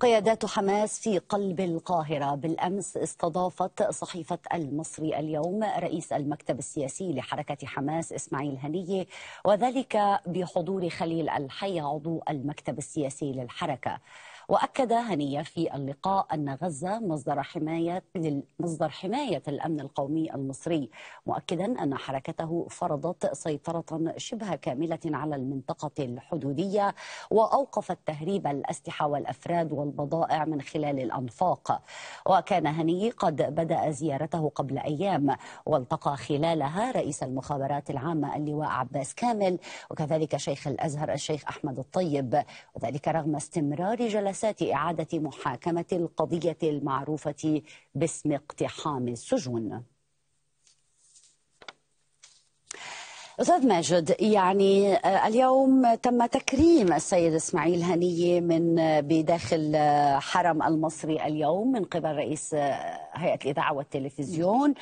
قيادات حماس في قلب القاهرة بالأمس استضافت صحيفة المصري اليوم رئيس المكتب السياسي لحركة حماس إسماعيل هنية وذلك بحضور خليل الحي عضو المكتب السياسي للحركة وأكد هنية في اللقاء أن غزة مصدر حماية مصدر حماية الأمن القومي المصري مؤكدا أن حركته فرضت سيطرة شبه كاملة على المنطقة الحدودية وأوقفت تهريب الأسلحة والأفراد والبضائع من خلال الأنفاق وكان هني قد بدأ زيارته قبل أيام والتقى خلالها رئيس المخابرات العامة اللواء عباس كامل وكذلك شيخ الأزهر الشيخ أحمد الطيب وذلك رغم استمرار جلسات سياسات إعادة محاكمة القضية المعروفة باسم اقتحام السجون أستاذ ماجد يعني آه، اليوم تم تكريم السيد إسماعيل هنية من آه، بداخل آه، حرم المصري اليوم من قبل رئيس هيئة الإذاعة والتلفزيون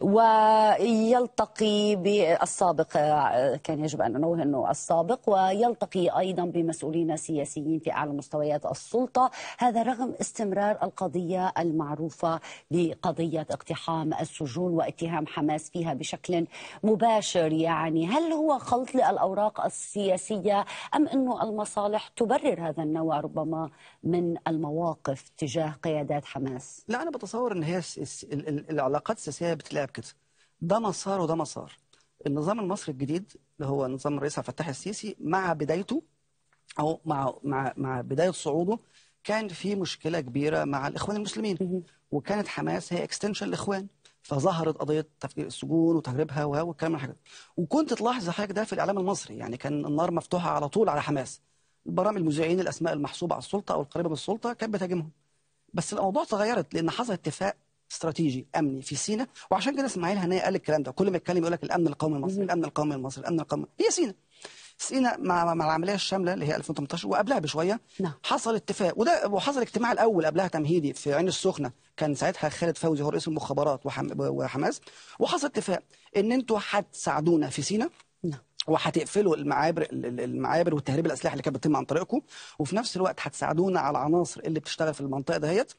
ويلتقي بالسابق كان يجب أن أنوه أنه السابق ويلتقي أيضا بمسؤولين سياسيين في أعلى مستويات السلطة هذا رغم استمرار القضية المعروفة بقضية اقتحام السجون واتهام حماس فيها بشكل مباشر يعني يعني هل هو خلط للأوراق السياسية أم أنه المصالح تبرر هذا النوع ربما من المواقف تجاه قيادات حماس لا أنا بتصور أن هي العلاقات السياسية بتلعب كده ده مسار وده مسار النظام المصري الجديد اللي هو نظام الرئيس عبد الفتاح السيسي مع بدايته أو مع مع مع بداية صعوده كان في مشكلة كبيرة مع الإخوان المسلمين وكانت حماس هي اكستنشن الإخوان فظهرت قضيه تفجير السجون وتهريبها وكم من حاجات وكنت تلاحظ حاجه ده في الاعلام المصري يعني كان النار مفتوحه على طول على حماس البرامج المذيعين الاسماء المحسوبه على السلطه او القريبه من السلطه كانت بتهاجمهم بس الموضوع اتغيرت لان حصل اتفاق استراتيجي امني في سينا وعشان كده اسماعيل هنيه قال الكلام ده كل ما يتكلم يقول لك الامن القومي المصري الامن القومي المصري الامن القومي هي سينا سينا مع مع العمليه الشامله اللي هي 2018 وقبلها بشويه نعم. حصل اتفاق وده وحصل اجتماع الاول قبلها تمهيدي في عين السخنه كان ساعتها خالد فوزي هو رئيس المخابرات وحم... وحماس وحصل اتفاق ان انتوا هتساعدونا في سينا نعم. وهتقفلوا المعابر المعابر والتهريب الاسلحه اللي كانت بتتم عن طريقكم وفي نفس الوقت هتساعدونا على العناصر اللي بتشتغل في المنطقه دهيت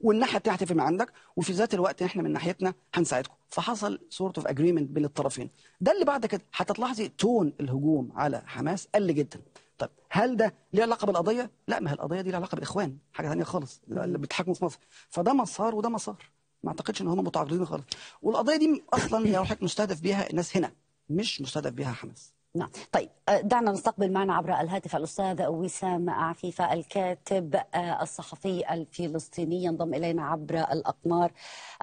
والناحيه بتاعتي من عندك وفي ذات الوقت احنا من ناحيتنا هنساعدكم فحصل سورت اوف اجريمنت بين الطرفين ده اللي بعد كده هتلاحظي تون الهجوم على حماس قل جدا طب هل ده ليه علاقه بالقضيه لا ما هي القضيه دي لها علاقه بالاخوان حاجه ثانيه خالص اللي بيتحكموا في مصر فده مسار وده مسار ما اعتقدش ان هم متعارضين خالص والقضيه دي اصلا هي روحك مستهدف بيها الناس هنا مش مستهدف بيها حماس نعم طيب آه، دعنا نستقبل معنا عبر الهاتف الأستاذ وسام عفيفة الكاتب آه، الصحفي الفلسطيني ينضم إلينا عبر الأقمار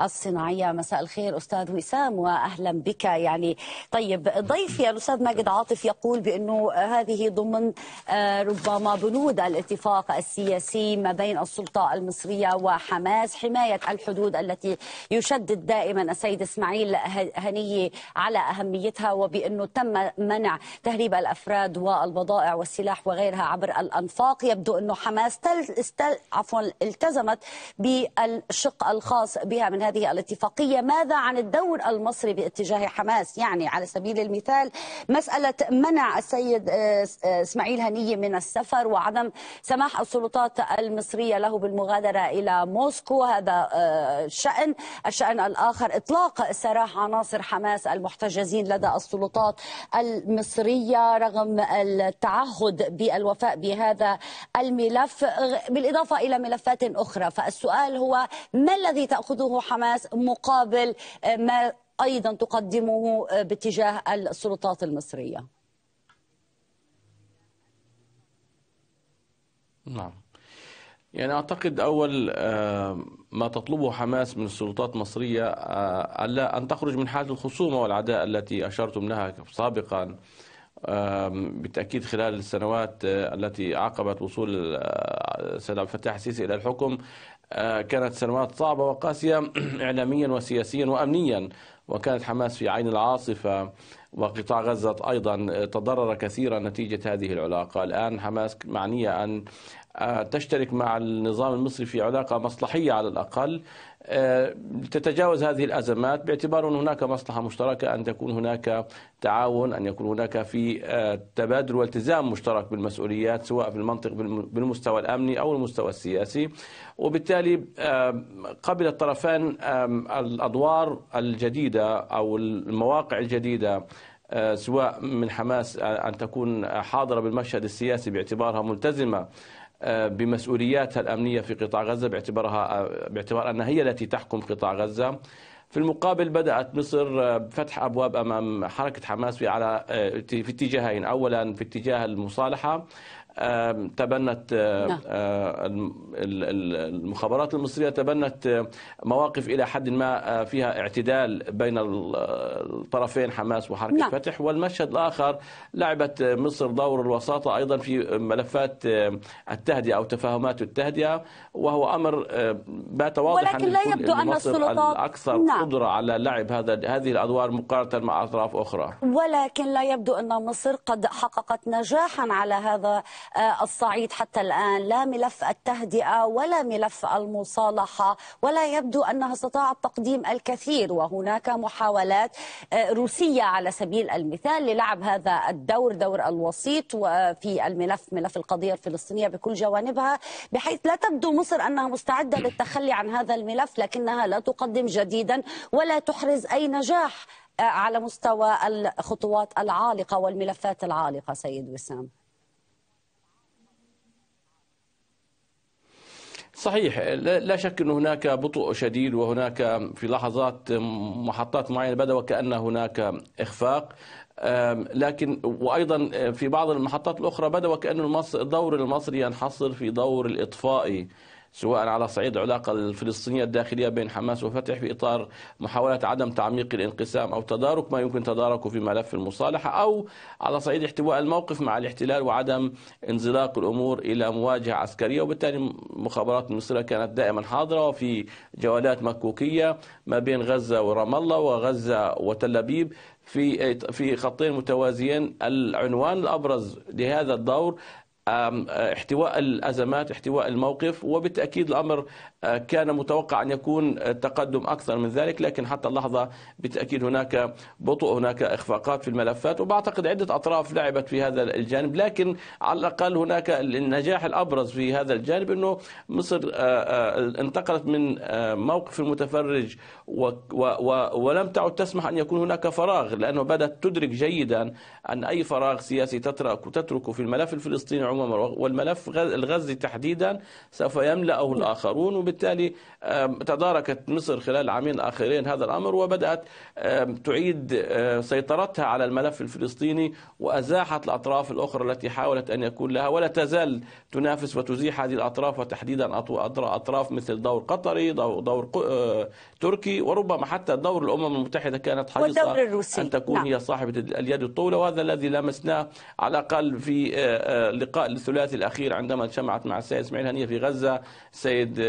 الصناعية مساء الخير أستاذ وسام وأهلا بك يعني طيب ضيفي الأستاذ ماجد عاطف يقول بأنه هذه ضمن آه، ربما بنود الاتفاق السياسي ما بين السلطة المصرية وحماس حماية الحدود التي يشدد دائما السيد إسماعيل هنية على أهميتها وبأنه تم منع تهريب الافراد والبضائع والسلاح وغيرها عبر الانفاق يبدو انه حماس تل... استل... عفوا التزمت بالشق الخاص بها من هذه الاتفاقيه ماذا عن الدور المصري باتجاه حماس يعني على سبيل المثال مساله منع السيد آه، آه، اسماعيل هنيه من السفر وعدم سماح السلطات المصريه له بالمغادره الى موسكو هذا آه، شأن الشأن الآخر إطلاق سراح عناصر حماس المحتجزين لدى السلطات المصرية المصرية رغم التعهد بالوفاء بهذا الملف بالإضافة إلى ملفات أخرى فالسؤال هو ما الذي تأخذه حماس مقابل ما أيضا تقدمه باتجاه السلطات المصرية نعم يعني أعتقد أول آه، ما تطلبه حماس من السلطات المصرية آه، ألا أن تخرج من حالة الخصومة والعداء التي أشرتم لها سابقا بالتأكيد خلال السنوات آه، التي عقبت وصول السيد عبد الفتاح السيسي إلى الحكم كانت سنوات صعبة وقاسية إعلاميا وسياسيا وأمنيا وكانت حماس في عين العاصفة وقطاع غزة أيضا تضرر كثيرا نتيجة هذه العلاقة الآن حماس معنية أن آه، تشترك مع النظام المصري في علاقة مصلحية على الأقل آه، تتجاوز هذه الأزمات باعتبار أن هناك مصلحة مشتركة أن تكون هناك تعاون أن يكون هناك في آه، تبادل والتزام مشترك بالمسؤوليات سواء في المنطق بالمستوى الأمني أو المستوى السياسي وبالتالي قبل الطرفان الأدوار الجديدة أو المواقع الجديدة سواء من حماس أن تكون حاضرة بالمشهد السياسي باعتبارها ملتزمة بمسؤولياتها الامنيه في قطاع غزه باعتبارها باعتبار انها هي التي تحكم قطاع غزه. في المقابل بدات مصر بفتح ابواب امام حركه حماس على في اتجاهين، اولا في اتجاه المصالحه تبنت نعم. المخابرات المصرية تبنت مواقف إلى حد ما فيها اعتدال بين الطرفين حماس وحركة نعم. فتح والمشهد الآخر لعبت مصر دور الوساطة أيضا في ملفات التهدئة أو تفاهمات التهدئة وهو أمر بات واضحا ولكن لا يبدو أن السلطات الأكثر نعم. قدرة على لعب هذا هذه الأدوار مقارنة مع أطراف أخرى ولكن لا يبدو أن مصر قد حققت نجاحا على هذا آه، الصعيد حتى الآن لا ملف التهدئة ولا ملف المصالحة ولا يبدو أنها استطاعت تقديم الكثير وهناك محاولات آه، روسية على سبيل المثال للعب هذا الدور دور الوسيط في الملف ملف القضية الفلسطينية بكل جوانبها بحيث لا تبدو مصر أنها مستعدة للتخلي عن هذا الملف لكنها لا تقدم جديدا ولا تحرز أي نجاح آه، على مستوى الخطوات العالقة والملفات العالقة سيد وسام صحيح لا شك أن هناك بطء شديد وهناك في لحظات محطات معينة بدأ وكأن هناك إخفاق لكن وأيضا في بعض المحطات الأخرى بدأ وكأن المصر المصري ينحصر في دور الإطفائي سواء على صعيد العلاقة الفلسطينية الداخلية بين حماس وفتح في إطار محاولة عدم تعميق الانقسام أو تدارك ما يمكن تداركه في ملف المصالحة أو على صعيد احتواء الموقف مع الاحتلال وعدم انزلاق الأمور إلى مواجهة عسكرية وبالتالي مخابرات المصرية كانت دائما حاضرة وفي جولات مكوكية ما بين غزة ورام الله وغزة وتل أبيب في في خطين متوازيين العنوان الابرز لهذا الدور احتواء الازمات احتواء الموقف وبالتاكيد الامر كان متوقع أن يكون تقدم أكثر من ذلك لكن حتى اللحظة بالتأكيد هناك بطء هناك إخفاقات في الملفات وبعتقد عدة أطراف لعبت في هذا الجانب لكن على الأقل هناك النجاح الأبرز في هذا الجانب أنه مصر آه، آه، انتقلت من آه، موقف المتفرج ولم تعد تسمح أن يكون هناك فراغ لأنه بدأت تدرك جيدا أن أي فراغ سياسي تترك تتركه في الملف الفلسطيني عموما والملف الغزي تحديدا سوف يملأه الآخرون وبالتالي وبالتالي تداركت مصر خلال العامين الآخرين هذا الأمر وبدأت تعيد سيطرتها على الملف الفلسطيني وأزاحت الأطراف الأخرى التي حاولت أن يكون لها ولا تزال تنافس وتزيح هذه الأطراف وتحديدا أطراف مثل دور قطري دور آه، تركي وربما حتى دور الأمم المتحدة كانت حريصة أن تكون نعم. هي صاحبة اليد الطولة وهذا الذي لمسناه على الأقل في اللقاء آه، آه، الثلاثي الأخير عندما اجتمعت مع السيد إسماعيل هنية في غزة السيد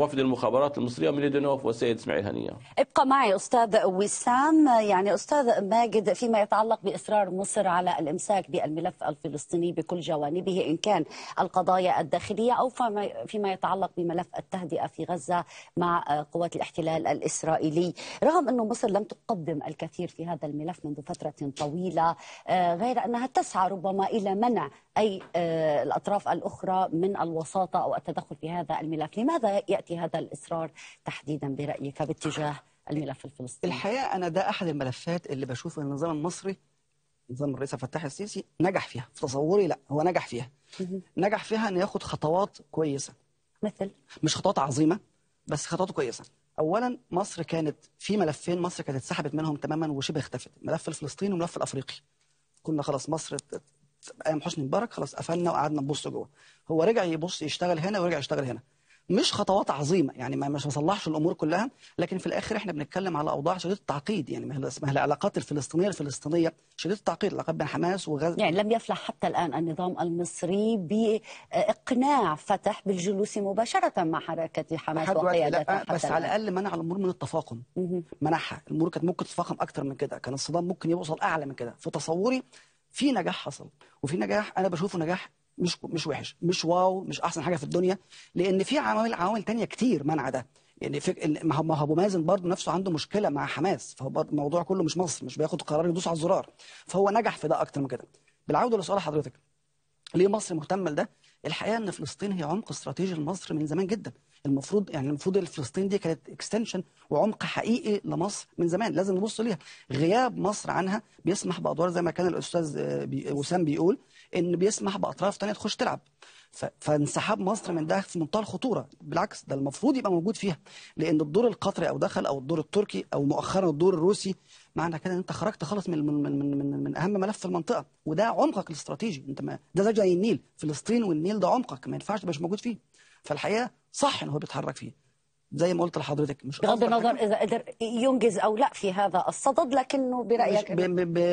وفد المخابرات المصرية من لدنوف والسيد إسماعيل هنية ابقى معي أستاذ وسام يعني أستاذ ماجد فيما يتعلق بإصرار مصر على الإمساك بالملف الفلسطيني بكل جوانبه إن كان القضايا الداخلية أو فيما يتعلق بملف التهدئة في غزة مع قوات الاحتلال الإسرائيلي رغم انه مصر لم تقدم الكثير في هذا الملف منذ فترة طويلة آه، غير أنها تسعى ربما إلى منع أي آه، الأطراف الأخرى من الوساطة أو التدخل في هذا الملف الملف لماذا يأتي هذا الإصرار تحديدا برأيك باتجاه الملف الفلسطيني الحقيقة أنا ده أحد الملفات اللي بشوف أن النظام المصري نظام الرئيس عبد الفتاح السيسي نجح فيها في تصوري لا هو نجح فيها نجح فيها أن ياخد خطوات كويسة مثل مش خطوات عظيمة بس خطوات كويسة اولا مصر كانت في ملفين مصر كانت اتسحبت منهم تماما وشبه اختفت ملف الفلسطيني وملف الافريقي كنا خلاص مصر ايام حسني مبارك خلاص قفلنا وقعدنا نبص جوه هو رجع يبص يشتغل هنا ورجع يشتغل هنا مش خطوات عظيمه يعني ما مش مصلحش الامور كلها لكن في الاخر احنا بنتكلم على اوضاع شديده التعقيد يعني ما اسمها العلاقات الفلسطينيه الفلسطينيه شديده التعقيد العلاقات بين حماس وغزه يعني لم يفلح حتى الان النظام المصري باقناع فتح بالجلوس مباشره مع حركه حماس وقيادتها بس على الاقل منع الامور من التفاقم منعها الامور كانت ممكن تتفاقم اكثر من كده كان الصدام ممكن يوصل اعلى من كده في تصوري في نجاح حصل وفي نجاح انا بشوفه نجاح مش مش وحش مش واو مش احسن حاجه في الدنيا لان في عوامل عوامل ثانيه كتير منع ده يعني فك... ما هو ابو مازن برضه نفسه عنده مشكله مع حماس فهو الموضوع كله مش مصر مش بياخد قرار يدوس على الزرار فهو نجح في ده اكتر من كده بالعوده لسؤال حضرتك ليه مصر مهتمه لده الحقيقه ان فلسطين هي عمق استراتيجي لمصر من زمان جدا المفروض يعني المفروض فلسطين دي كانت اكستنشن وعمق حقيقي لمصر من زمان لازم نبص ليها غياب مصر عنها بيسمح بادوار زي ما كان الاستاذ آه، وسام بيقول ان بيسمح باطراف ثانيه تخش تلعب فانسحاب مصر من ده في منتهى الخطوره بالعكس ده المفروض يبقى موجود فيها لان الدور القطري او دخل او الدور التركي او مؤخرا الدور الروسي معنى كده ان انت خرجت خالص من من من من, من اهم ملف في المنطقه وده عمقك الاستراتيجي انت ما ده زي النيل فلسطين والنيل ده عمقك ما ينفعش تبقاش موجود فيه فالحقيقه صح ان هو بيتحرك فيه زي ما قلت لحضرتك مش بغض النظر اذا قدر ينجز او لا في هذا الصدد لكنه برايك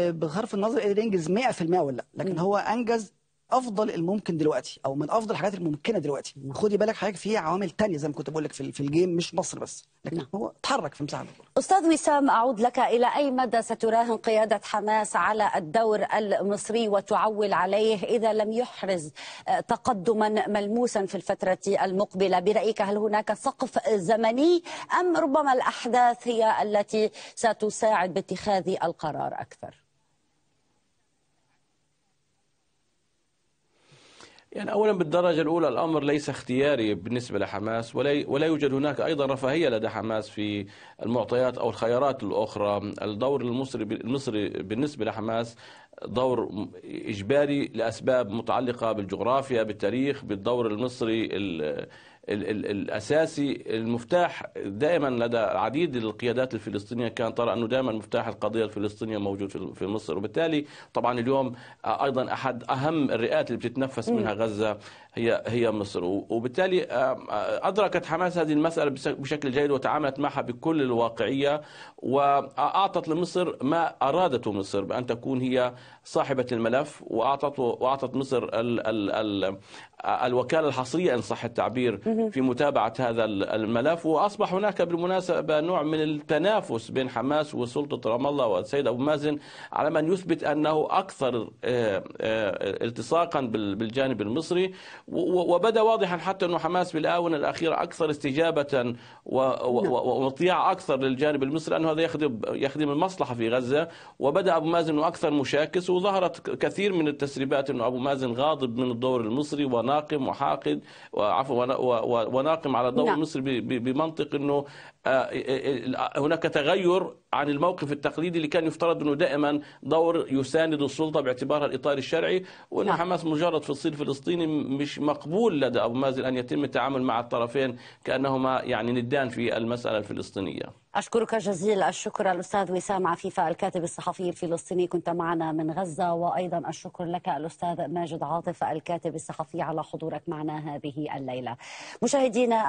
بغض النظر قدر ينجز 100% ولا لا لكن م. هو انجز افضل الممكن دلوقتي او من افضل الحاجات الممكنه دلوقتي خدي بالك حضرتك في عوامل تانية زي ما كنت بقول لك في, في الجيم مش مصر بس لكن نعم. هو اتحرك في مساعده استاذ وسام اعود لك الى اي مدى ستراهن قياده حماس على الدور المصري وتعول عليه اذا لم يحرز آه، تقدما ملموسا في الفتره المقبله برايك هل هناك سقف زمني ام ربما الاحداث هي التي ستساعد باتخاذ القرار اكثر يعني اولا بالدرجه الاولى الامر ليس اختياري بالنسبه لحماس ولا يوجد هناك ايضا رفاهيه لدى حماس في المعطيات او الخيارات الاخرى، الدور المصري المصري بالنسبه لحماس دور اجباري لاسباب متعلقه بالجغرافيا، بالتاريخ، بالدور المصري الأساسي المفتاح دائما لدى العديد القيادات الفلسطينية كان ترى أنه دائما مفتاح القضية الفلسطينية موجود في مصر وبالتالي طبعا اليوم أيضا أحد أهم الرئات اللي بتتنفس منها غزة هي هي مصر وبالتالي ادركت حماس هذه المساله بشكل جيد وتعاملت معها بكل الواقعيه واعطت لمصر ما ارادته مصر بان تكون هي صاحبه الملف واعطت واعطت مصر ال ال ال الوكاله الحصريه ان صح التعبير في متابعه هذا الملف واصبح هناك بالمناسبه نوع من التنافس بين حماس وسلطه رام الله والسيد ابو مازن على من يثبت انه اكثر التصاقا بالجانب المصري وبدا واضحا حتى انه حماس في الاونه الاخيره اكثر استجابه نعم. واطياع اكثر للجانب المصري لانه هذا يخدم يخدم المصلحه في غزه وبدا ابو مازن انه اكثر مشاكس وظهرت كثير من التسريبات انه ابو مازن غاضب من الدور المصري وناقم وحاقد وعفوا وناقم على الدور نعم. المصري بمنطق انه آه، هناك تغير عن الموقف التقليدي اللي كان يفترض انه دائما دور يساند السلطه باعتبارها الاطار الشرعي وان نعم. حماس مجرد فصيل فلسطيني مش مقبول لدى ابو مازن ان يتم التعامل مع الطرفين كانهما يعني ندان في المساله الفلسطينيه. اشكرك جزيل الشكر الاستاذ وسام عفيفه الكاتب الصحفي الفلسطيني كنت معنا من غزه وايضا الشكر لك الاستاذ ماجد عاطف الكاتب الصحفي على حضورك معنا هذه الليله. مشاهدينا